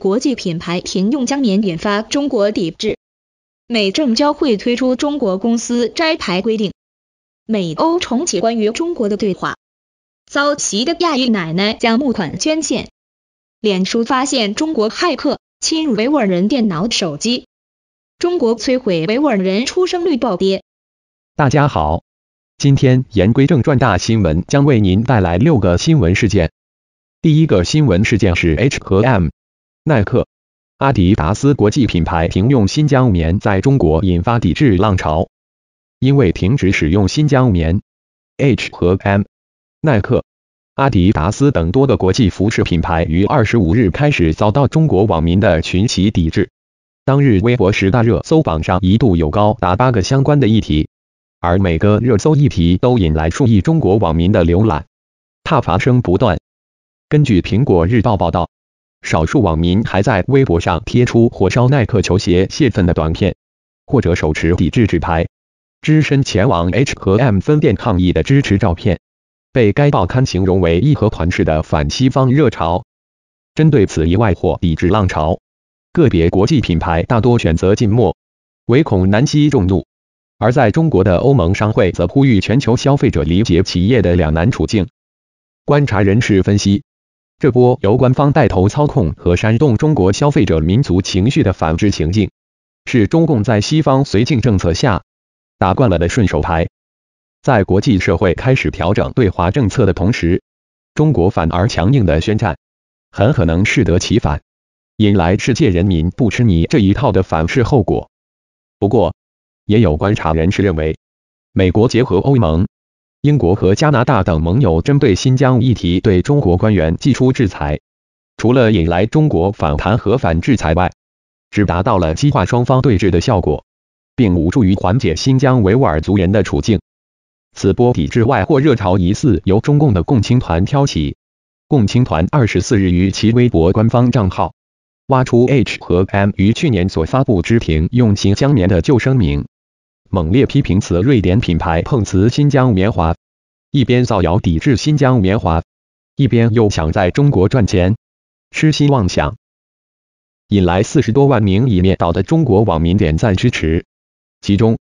国际品牌停用将棉引发中国抵制，美证交会推出中国公司摘牌规定，美欧重启关于中国的对话，遭袭的亚裔奶奶将募款捐献，脸书发现中国骇客侵入维吾尔人电脑手机，中国摧毁维吾尔人出生率暴跌。大家好，今天言归正传，大新闻将为您带来六个新闻事件。第一个新闻事件是 H 和 M。耐克、阿迪达斯国际品牌停用新疆棉，在中国引发抵制浪潮。因为停止使用新疆棉，H 和 M、耐克、阿迪达斯等多个国际服饰品牌于二十五日开始遭到中国网民的群起抵制。当日微博十大热搜榜上一度有高达八个相关的议题，而每个热搜议题都引来数亿中国网民的浏览，挞伐声不断。根据《苹果日报》报道。少数网民还在微博上贴出火烧耐克球鞋泄愤的短片，或者手持抵制纸牌，只身前往 H 和 M 分店抗议的支持照片，被该报刊形容为“义和团式的反西方热潮”。针对此一外货抵制浪潮，个别国际品牌大多选择静默，唯恐难息众怒。而在中国的欧盟商会则呼吁全球消费者理解企业的两难处境。观察人士分析。这波由官方带头操控和煽动中国消费者民族情绪的反制情境，是中共在西方绥靖政策下打惯了的顺手牌。在国际社会开始调整对华政策的同时，中国反而强硬的宣战，很可能适得其反，引来世界人民不吃你这一套的反噬后果。不过，也有观察人士认为，美国结合欧盟。英国和加拿大等盟友针对新疆议题对中国官员祭出制裁，除了引来中国反弹和反制裁外，只达到了激化双方对峙的效果，并无助于缓解新疆维吾尔族人的处境。此波抵制外货热潮疑似由中共的共青团挑起。共青团二十四日于其微博官方账号挖出 H 和 M 于去年所发布之庭用新疆棉的旧声明。猛烈批评词瑞典品牌碰瓷新疆棉花，一边造谣抵制新疆棉花，一边又想在中国赚钱，痴心妄想，引来四十多万名以面倒的中国网民点赞支持，其中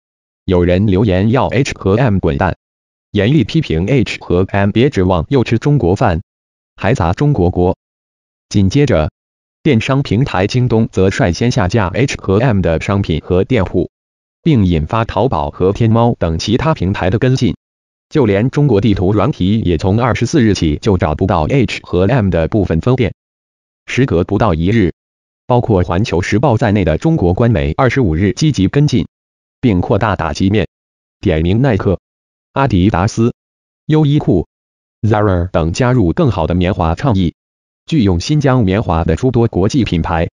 有人留言要 H 和 M 滚蛋，严厉批评 H 和 M 别指望又吃中国饭，还砸中国锅。紧接着，电商平台京东则率先下架 H 和 M 的商品和店铺。并引发淘宝和天猫等其他平台的跟进，就连中国地图软体也从二十四日起就找不到 H 和 M 的部分分店。时隔不到一日，包括环球时报在内的中国官媒二十五日积极跟进，并扩大打击面，点名耐克、阿迪达斯、优衣库、Zara 等加入更好的棉花倡议，拒用新疆棉花的诸多国际品牌。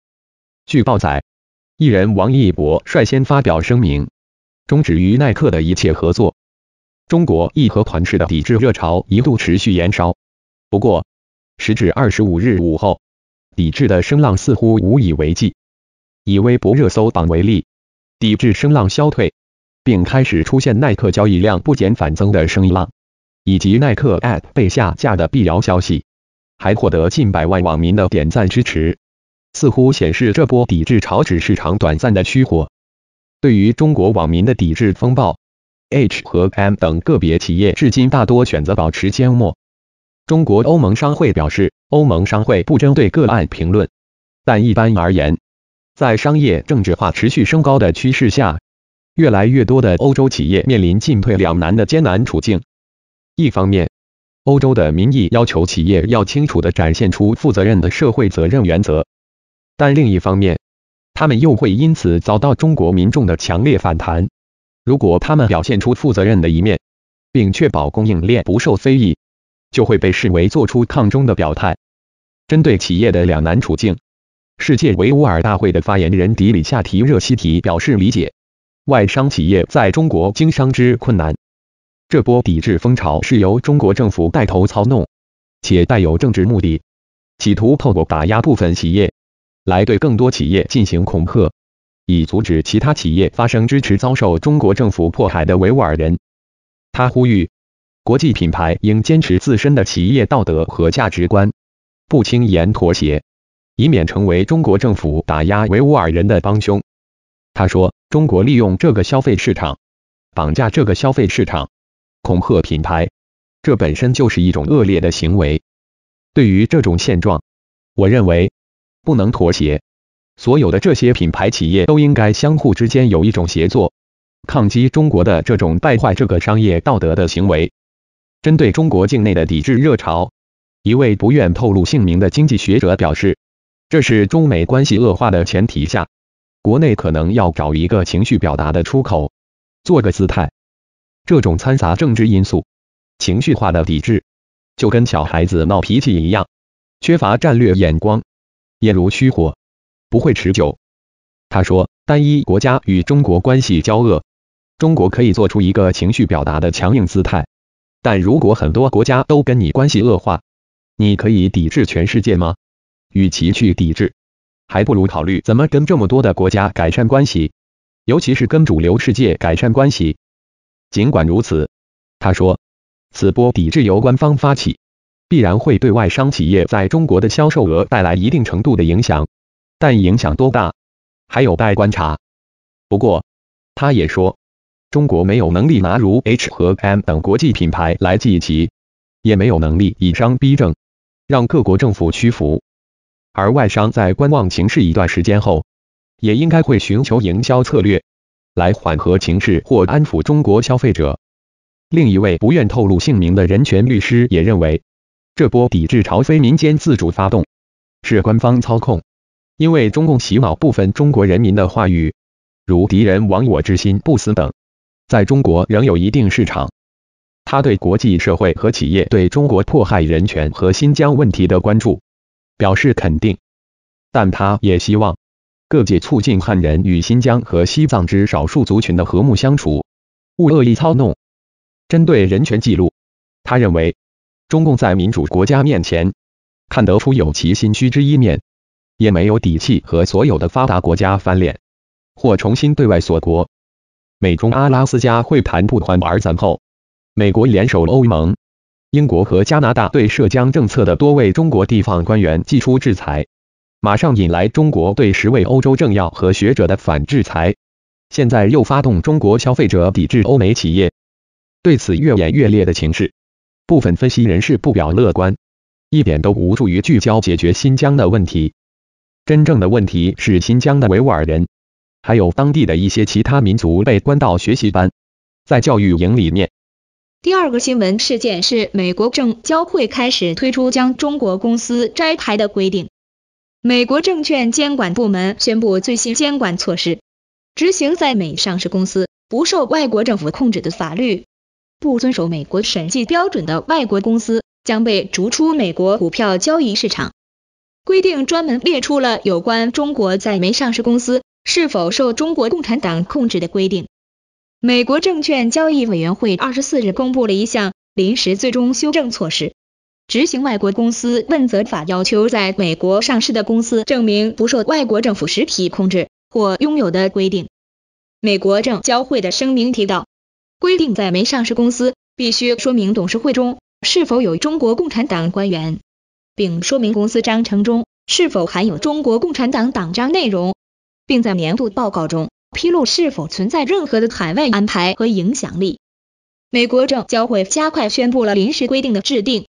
据报载。艺人王一博率先发表声明，终止与耐克的一切合作。中国义和团式的抵制热潮一度持续燃烧，不过时至二十五日午后，抵制的声浪似乎无以为继。以微博热搜榜为例，抵制声浪消退，并开始出现耐克交易量不减反增的声浪，以及耐克 App 被下架的辟谣消息，还获得近百万网民的点赞支持。似乎显示这波抵制潮指市场短暂的虚火。对于中国网民的抵制风暴，H 和 M 等个别企业至今大多选择保持缄默。中国欧盟商会表示，欧盟商会不针对个案评论，但一般而言，在商业政治化持续升高的趋势下，越来越多的欧洲企业面临进退两难的艰难处境。一方面，欧洲的民意要求企业要清楚的展现出负责任的社会责任原则。但另一方面，他们又会因此遭到中国民众的强烈反弹。如果他们表现出负责任的一面，并确保供应链不受非议，就会被视为做出抗中的表态。针对企业的两难处境，世界维吾尔大会的发言人迪里夏提热西提表示理解：外商企业在中国经商之困难。这波抵制风潮是由中国政府带头操弄，且带有政治目的，企图透过打压部分企业。来对更多企业进行恐吓，以阻止其他企业发生支持遭受中国政府迫害的维吾尔人。他呼吁国际品牌应坚持自身的企业道德和价值观，不轻言妥协，以免成为中国政府打压维吾尔人的帮凶。他说：“中国利用这个消费市场，绑架这个消费市场，恐吓品牌，这本身就是一种恶劣的行为。对于这种现状，我认为。”不能妥协，所有的这些品牌企业都应该相互之间有一种协作，抗击中国的这种败坏这个商业道德的行为。针对中国境内的抵制热潮，一位不愿透露姓名的经济学者表示：“这是中美关系恶化的前提下，国内可能要找一个情绪表达的出口，做个姿态。这种掺杂政治因素、情绪化的抵制，就跟小孩子闹脾气一样，缺乏战略眼光。”也如虚火，不会持久。他说，单一国家与中国关系交恶，中国可以做出一个情绪表达的强硬姿态。但如果很多国家都跟你关系恶化，你可以抵制全世界吗？与其去抵制，还不如考虑怎么跟这么多的国家改善关系，尤其是跟主流世界改善关系。尽管如此，他说，此波抵制由官方发起。必然会对外商企业在中国的销售额带来一定程度的影响，但影响多大，还有待观察。不过，他也说，中国没有能力拿如 H 和 M 等国际品牌来记齐，也没有能力以商逼政，让各国政府屈服。而外商在观望形势一段时间后，也应该会寻求营销策略，来缓和情势或安抚中国消费者。另一位不愿透露姓名的人权律师也认为。这波抵制朝非民间自主发动，是官方操控，因为中共洗脑部分中国人民的话语，如“敌人亡我之心不死”等，在中国仍有一定市场。他对国际社会和企业对中国迫害人权和新疆问题的关注表示肯定，但他也希望各界促进汉人与新疆和西藏之少数族群的和睦相处，勿恶意操弄。针对人权记录，他认为。中共在民主国家面前看得出有其心虚之一面，也没有底气和所有的发达国家翻脸或重新对外锁国。美中阿拉斯加会谈不欢而散后，美国联手欧盟、英国和加拿大对涉疆政策的多位中国地方官员祭出制裁，马上引来中国对十位欧洲政要和学者的反制裁。现在又发动中国消费者抵制欧美企业，对此越演越烈的情势。部分分析人士不表乐观，一点都无助于聚焦解决新疆的问题。真正的问题是新疆的维吾尔人，还有当地的一些其他民族被关到学习班，在教育营里面。第二个新闻事件是，美国证交会开始推出将中国公司摘牌的规定。美国证券监管部门宣布最新监管措施，执行在美上市公司不受外国政府控制的法律。不遵守美国审计标准的外国公司将被逐出美国股票交易市场。规定专门列出了有关中国在美上市公司是否受中国共产党控制的规定。美国证券交易委员会二十四日公布了一项临时最终修正措施，执行外国公司问责法要求在美国上市的公司证明不受外国政府实体控制或拥有的规定。美国证交会的声明提到。规定在没上市公司必须说明董事会中是否有中国共产党官员，并说明公司章程中是否含有中国共产党党章内容，并在年度报告中披露是否存在任何的海外安排和影响力。美国证交会加快宣布了临时规定的制定，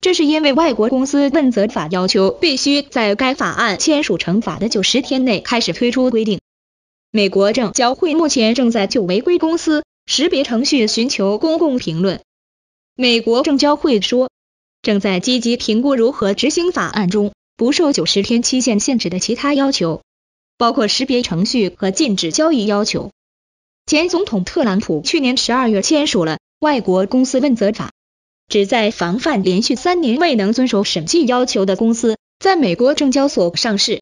这是因为外国公司问责法要求必须在该法案签署成法的九十天内开始推出规定。美国证交会目前正在就违规公司。识别程序寻求公共评论。美国证交会说，正在积极评估如何执行法案中不受九十天期限限制的其他要求，包括识别程序和禁止交易要求。前总统特朗普去年十二月签署了《外国公司问责法》，旨在防范连续三年未能遵守审计要求的公司在美国证交所上市。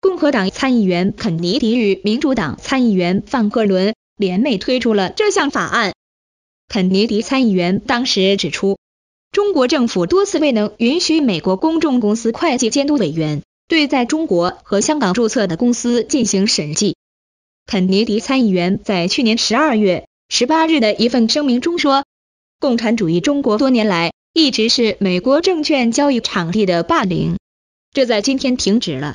共和党参议员肯尼迪与民主党参议员范克伦。联袂推出了这项法案。肯尼迪参议员当时指出，中国政府多次未能允许美国公众公司会计监督委员对在中国和香港注册的公司进行审计。肯尼迪参议员在去年十二月十八日的一份声明中说，共产主义中国多年来一直是美国证券交易场地的霸凌，这在今天停止了。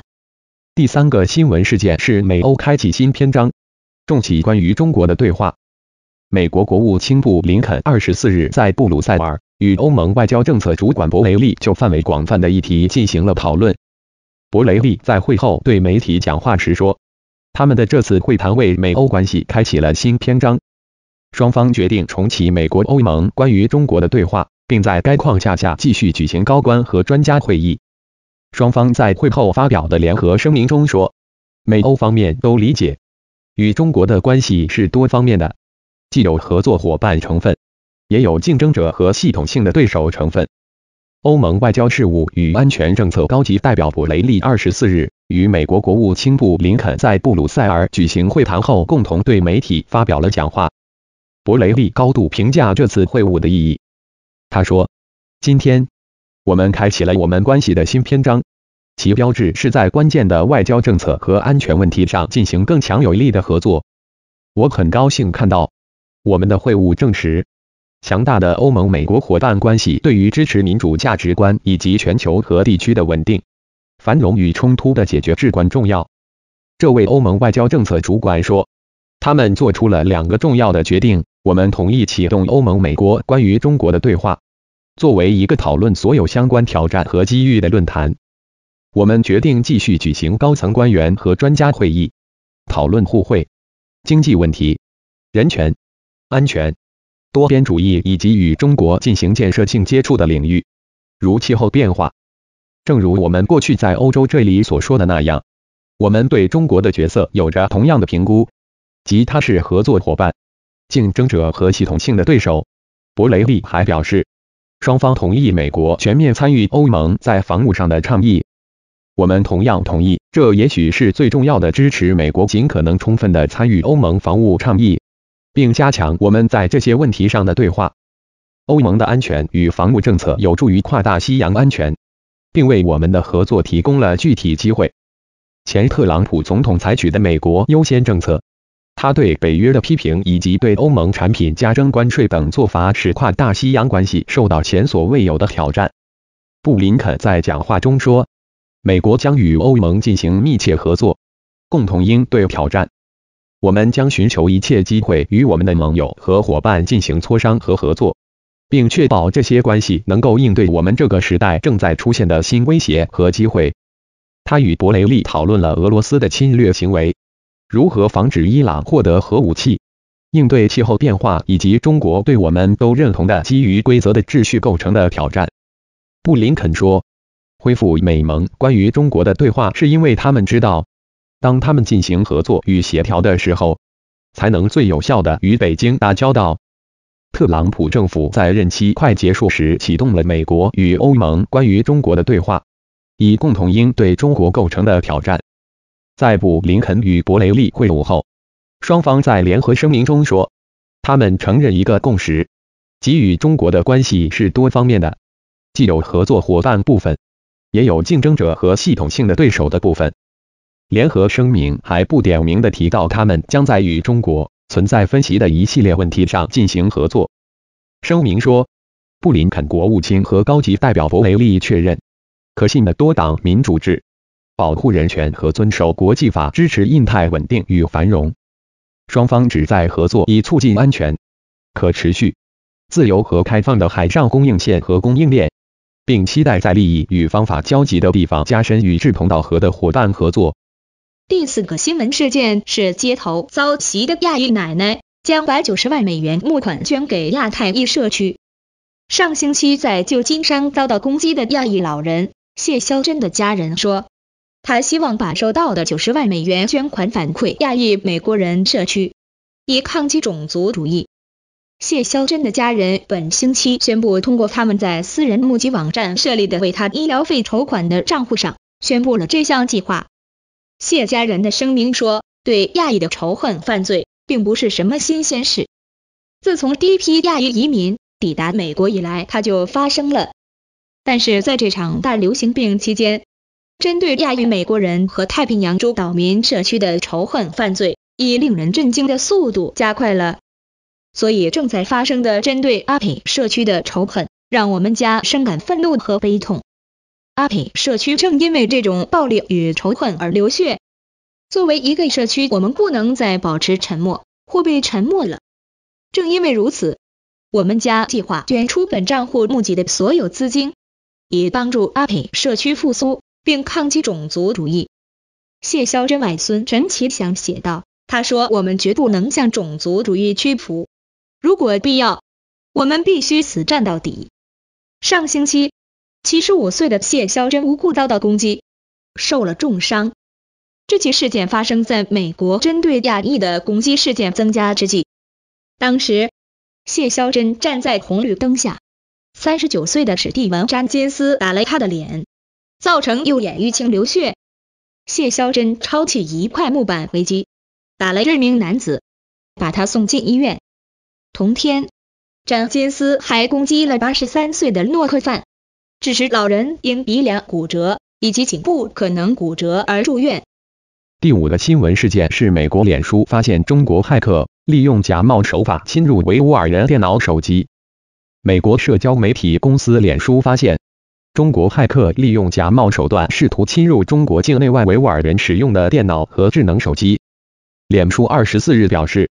第三个新闻事件是美欧开启新篇章。重启关于中国的对话。美国国务卿布林肯二十四日在布鲁塞尔与欧盟外交政策主管博雷利就范围广泛的议题进行了讨论。博雷利在会后对媒体讲话时说：“他们的这次会谈为美欧关系开启了新篇章。双方决定重启美国欧盟关于中国的对话，并在该框架下继续举行高官和专家会议。”双方在会后发表的联合声明中说：“美欧方面都理解。”与中国的关系是多方面的，既有合作伙伴成分，也有竞争者和系统性的对手成分。欧盟外交事务与安全政策高级代表布雷利二十四日与美国国务卿布林肯在布鲁塞尔举行会谈后，共同对媒体发表了讲话。布雷利高度评价这次会晤的意义，他说：“今天，我们开启了我们关系的新篇章。”其标志是在关键的外交政策和安全问题上进行更强有力的合作。我很高兴看到我们的会晤证实，强大的欧盟美国伙伴关系对于支持民主价值观以及全球和地区的稳定、繁荣与冲突的解决至关重要。这位欧盟外交政策主管说：“他们做出了两个重要的决定。我们同意启动欧盟美国关于中国的对话，作为一个讨论所有相关挑战和机遇的论坛。”我们决定继续举行高层官员和专家会议，讨论互惠、经济问题、人权、安全、多边主义以及与中国进行建设性接触的领域，如气候变化。正如我们过去在欧洲这里所说的那样，我们对中国的角色有着同样的评估，即他是合作伙伴、竞争者和系统性的对手。博雷利还表示，双方同意美国全面参与欧盟在防务上的倡议。我们同样同意，这也许是最重要的，支持美国尽可能充分的参与欧盟防务倡议，并加强我们在这些问题上的对话。欧盟的安全与防务政策有助于跨大西洋安全，并为我们的合作提供了具体机会。前特朗普总统采取的美国优先政策，他对北约的批评以及对欧盟产品加征关税等做法，使跨大西洋关系受到前所未有的挑战。布林肯在讲话中说。美国将与欧盟进行密切合作，共同应对挑战。我们将寻求一切机会与我们的盟友和伙伴进行磋商和合作，并确保这些关系能够应对我们这个时代正在出现的新威胁和机会。他与博雷利讨论了俄罗斯的侵略行为、如何防止伊朗获得核武器、应对气候变化以及中国对我们都认同的基于规则的秩序构成的挑战。布林肯说。恢复美盟关于中国的对话，是因为他们知道，当他们进行合作与协调的时候，才能最有效的与北京打交道。特朗普政府在任期快结束时启动了美国与欧盟关于中国的对话，以共同应对中国构成的挑战。在布林肯与博雷利会晤后，双方在联合声明中说，他们承认一个共识，即与中国的关系是多方面的，既有合作伙伴部分。也有竞争者和系统性的对手的部分。联合声明还不点名的提到，他们将在与中国存在分歧的一系列问题上进行合作。声明说，布林肯国务卿和高级代表博雷利确认，可信的多党民主制、保护人权和遵守国际法、支持印太稳定与繁荣，双方旨在合作以促进安全、可持续、自由和开放的海上供应链和供应链。并期待在利益与方法交集的地方加深与志同道合的伙伴合作。第四个新闻事件是街头遭袭的亚裔奶奶将百九十万美元募款捐给亚太裔社区。上星期在旧金山遭到攻击的亚裔老人谢肖珍的家人说，他希望把收到的九十万美元捐款反馈亚裔美国人社区，以抗击种族主义。谢肖珍的家人本星期宣布，通过他们在私人募集网站设立的为他医疗费筹款的账户上，宣布了这项计划。谢家人的声明说：“对亚裔的仇恨犯罪并不是什么新鲜事，自从第一批亚裔移民抵达美国以来，它就发生了。但是在这场大流行病期间，针对亚裔美国人和太平洋州岛民社区的仇恨犯罪以令人震惊的速度加快了。”所以正在发生的针对阿品社区的仇恨，让我们家深感愤怒和悲痛。阿品社区正因为这种暴力与仇恨而流血。作为一个社区，我们不能再保持沉默，或被沉默了。正因为如此，我们家计划捐出本账户募集的所有资金，以帮助阿品社区复苏，并抗击种族主义。谢肖珍外孙陈其祥写道：“他说，我们绝不能向种族主义屈服。”如果必要，我们必须死战到底。上星期，七十五岁的谢肖真无故遭到攻击，受了重伤。这起事件发生在美国针对亚裔的攻击事件增加之际。当时，谢肖真站在红绿灯下，三十九岁的史蒂文詹金斯打了他的脸，造成右眼淤青流血。谢肖真抄起一块木板回击，打了这名男子，把他送进医院。同天，詹金斯还攻击了八十三岁的诺克赞，致使老人因鼻梁骨折以及颈部可能骨折而住院。第五个新闻事件是美国脸书发现中国骇客利用假冒手法侵入维吾尔人电脑手机。美国社交媒体公司脸书发现，中国骇客利用假冒手段试图侵入中国境内外维吾尔人使用的电脑和智能手机。脸书二十四日表示。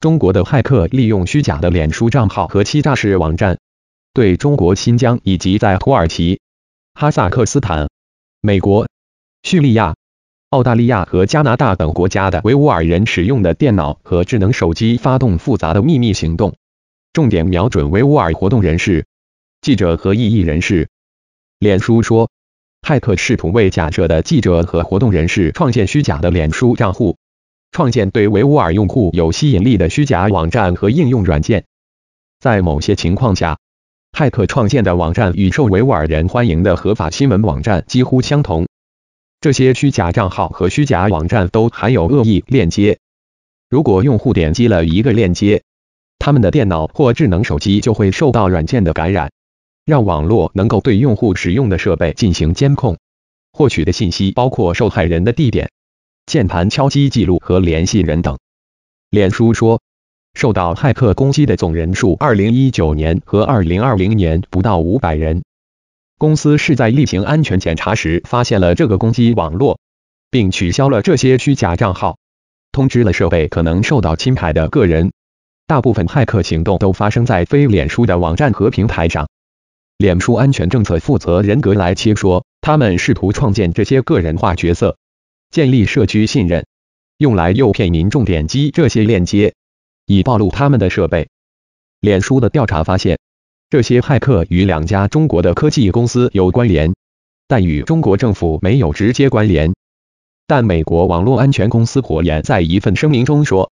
中国的骇客利用虚假的脸书账号和欺诈式网站，对中国新疆以及在土耳其、哈萨克斯坦、美国、叙利亚、澳大利亚和加拿大等国家的维吾尔人使用的电脑和智能手机发动复杂的秘密行动，重点瞄准维吾尔活动人士、记者和异议人士。脸书说，骇客试图为假设的记者和活动人士创建虚假的脸书账户。创建对维吾尔用户有吸引力的虚假网站和应用软件。在某些情况下，骇客创建的网站与受维吾尔人欢迎的合法新闻网站几乎相同。这些虚假账号和虚假网站都含有恶意链接。如果用户点击了一个链接，他们的电脑或智能手机就会受到软件的感染，让网络能够对用户使用的设备进行监控。获取的信息包括受害人的地点。键盘敲击记录和联系人等。脸书说，受到骇客攻击的总人数，2019年和2020年不到500人。公司是在例行安全检查时发现了这个攻击网络，并取消了这些虚假账号，通知了设备可能受到侵害的个人。大部分骇客行动都发生在非脸书的网站和平台上。脸书安全政策负责人格莱切说，他们试图创建这些个人化角色。建立社区信任，用来诱骗民众点击这些链接，以暴露他们的设备。脸书的调查发现，这些骇客与两家中国的科技公司有关联，但与中国政府没有直接关联。但美国网络安全公司火焰在一份声明中说：“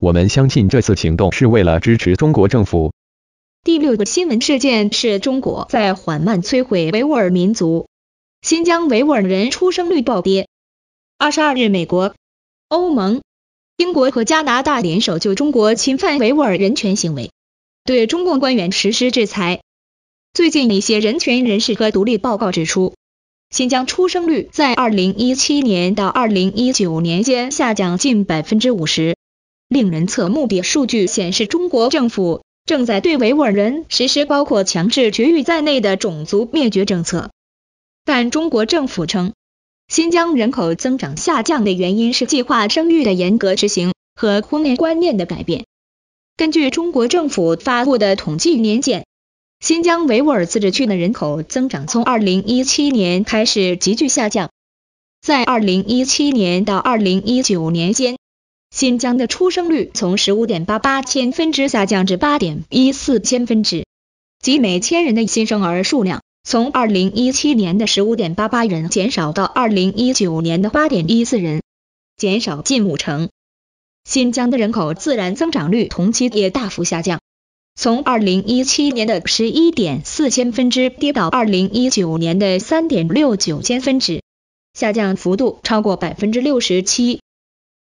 我们相信这次行动是为了支持中国政府。”第六个新闻事件是中国在缓慢摧毁维吾尔民族，新疆维吾尔人出生率暴跌。二十二日，美国、欧盟、英国和加拿大联手就中国侵犯维吾尔人权行为对中共官员实施制裁。最近一些人权人士和独立报告指出，新疆出生率在二零一七年到二零一九年间下降近百分之五十，令人侧目的数据显示，中国政府正在对维吾尔人实施包括强制绝育在内的种族灭绝政策。但中国政府称。新疆人口增长下降的原因是计划生育的严格执行和婚恋观念的改变。根据中国政府发布的统计年鉴，新疆维吾尔自治区的人口增长从2017年开始急剧下降。在2017年到2019年间，新疆的出生率从15.88千分之下降至8.14千分之，即每千人的新生儿数量。从二零一七年的十五点八八人减少到二零一九年的八点一四人，减少近五成。新疆的人口自然增长率同期也大幅下降，从二零一七年的十一点四千分之跌到二零一九年的三点六九千分之，下降幅度超过百分之六十七。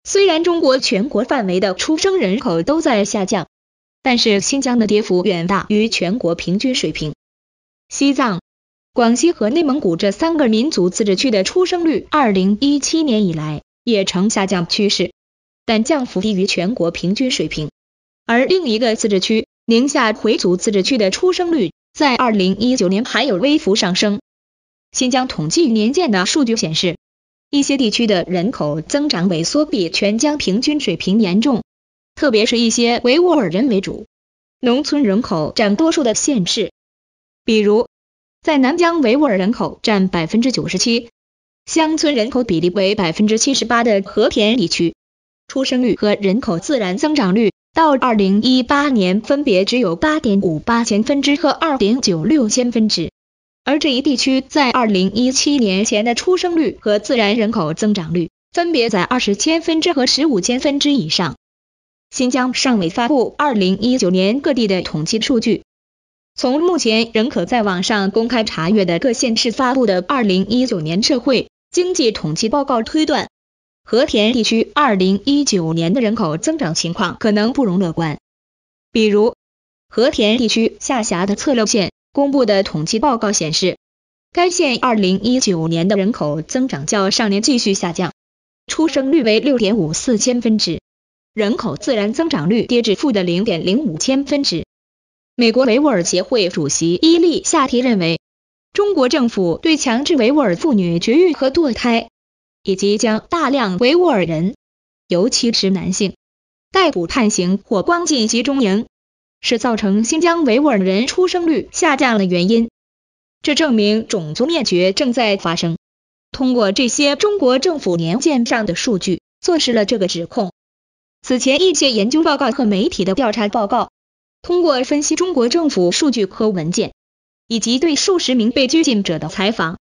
虽然中国全国范围的出生人口都在下降，但是新疆的跌幅远大于全国平均水平。西藏、广西和内蒙古这三个民族自治区的出生率，二零一七年以来也呈下降趋势，但降幅低于全国平均水平。而另一个自治区宁夏回族自治区的出生率，在二零一九年还有微幅上升。新疆统计年鉴的数据显示，一些地区的人口增长萎缩比全疆平均水平严重，特别是一些维吾尔人为主、农村人口占多数的县市。比如，在南疆维吾尔人口占百分之九十七、乡村人口比例为百分之七十八的和田地区，出生率和人口自然增长率到二零一八年分别只有八点五八千分之和二点九六千分之，而这一地区在二零一七年前的出生率和自然人口增长率分别在二十千分之和十五千分之以上。新疆尚未发布二零一九年各地的统计数据。从目前仍可在网上公开查阅的各县市发布的二零一九年社会经济统计报告推断，和田地区二零一九年的人口增长情况可能不容乐观。比如，和田地区下辖的策勒县公布的统计报告显示，该县二零一九年的人口增长较上年继续下降，出生率为六点五四千分之，人口自然增长率跌至负的零点零五千分之。美国维吾尔协会主席伊利夏提认为，中国政府对强制维吾尔妇女绝育和堕胎，以及将大量维吾尔人，尤其是男性逮捕判刑或关进集中营，是造成新疆维吾尔人出生率下降的原因。这证明种族灭绝正在发生。通过这些中国政府年鉴上的数据，坐实了这个指控。此前一些研究报告和媒体的调查报告。通过分析中国政府数据和文件，以及对数十名被拘禁者的采访，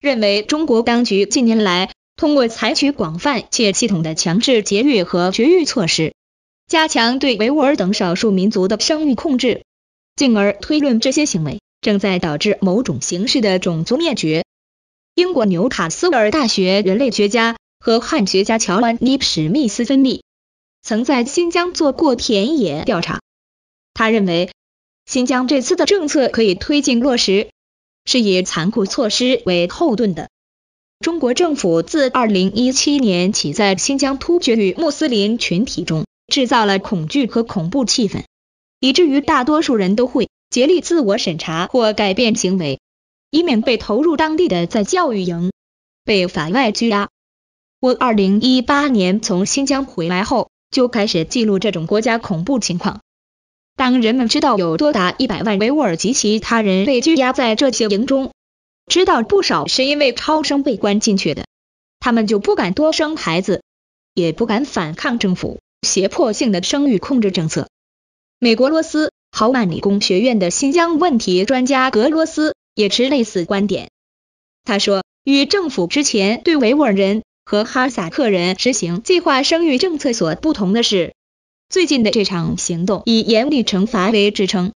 认为中国当局近年来通过采取广泛且系统的强制节育和绝育措施，加强对维吾尔等少数民族的生育控制，进而推论这些行为正在导致某种形式的种族灭绝。英国纽卡斯尔大学人类学家和汉学家乔安尼史密斯芬利曾在新疆做过田野调查。他认为，新疆这次的政策可以推进落实，是以残酷措施为后盾的。中国政府自二零一七年起，在新疆突厥与穆斯林群体中制造了恐惧和恐怖气氛，以至于大多数人都会竭力自我审查或改变行为，以免被投入当地的在教育营、被法外拘押。我二零一八年从新疆回来后，就开始记录这种国家恐怖情况。当人们知道有多达一百万维吾尔及其他人被拘押在这些营中，知道不少是因为超生被关进去的，他们就不敢多生孩子，也不敢反抗政府胁迫性的生育控制政策。美国罗斯豪曼理工学院的新疆问题专家格罗斯也持类似观点。他说，与政府之前对维吾尔人和哈萨克人实行计划生育政策所不同的是。最近的这场行动以严厉惩罚为支撑。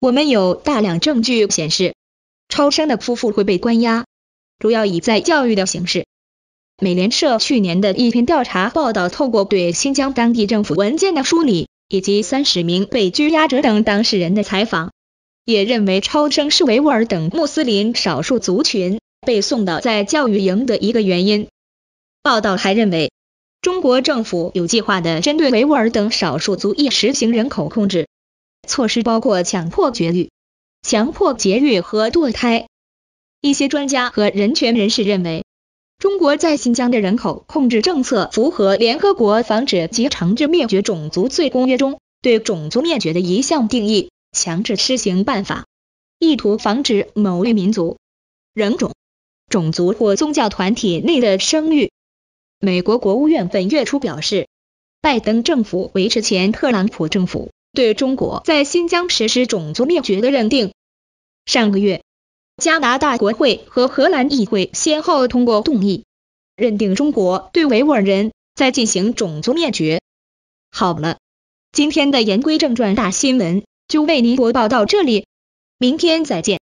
我们有大量证据显示，超生的夫妇会被关押，主要以在教育的形式。美联社去年的一篇调查报道，透过对新疆当地政府文件的梳理，以及三十名被拘押者等当事人的采访，也认为超生是维吾尔等穆斯林少数族群被送到在教育营的一个原因。报道还认为。中国政府有计划地针对维吾尔等少数族裔实行人口控制措施，包括强迫绝育、强迫节育和堕胎。一些专家和人权人士认为，中国在新疆的人口控制政策符合联合国《防止及惩治灭绝种族罪公约》中对种族灭绝的一项定义：强制施行办法，意图防止某一民族、人种、种族或宗教团体内的生育。美国国务院本月初表示，拜登政府维持前特朗普政府对中国在新疆实施种族灭绝的认定。上个月，加拿大国会和荷兰议会先后通过动议，认定中国对维吾尔人在进行种族灭绝。好了，今天的言归正传，大新闻就为您播报到这里，明天再见。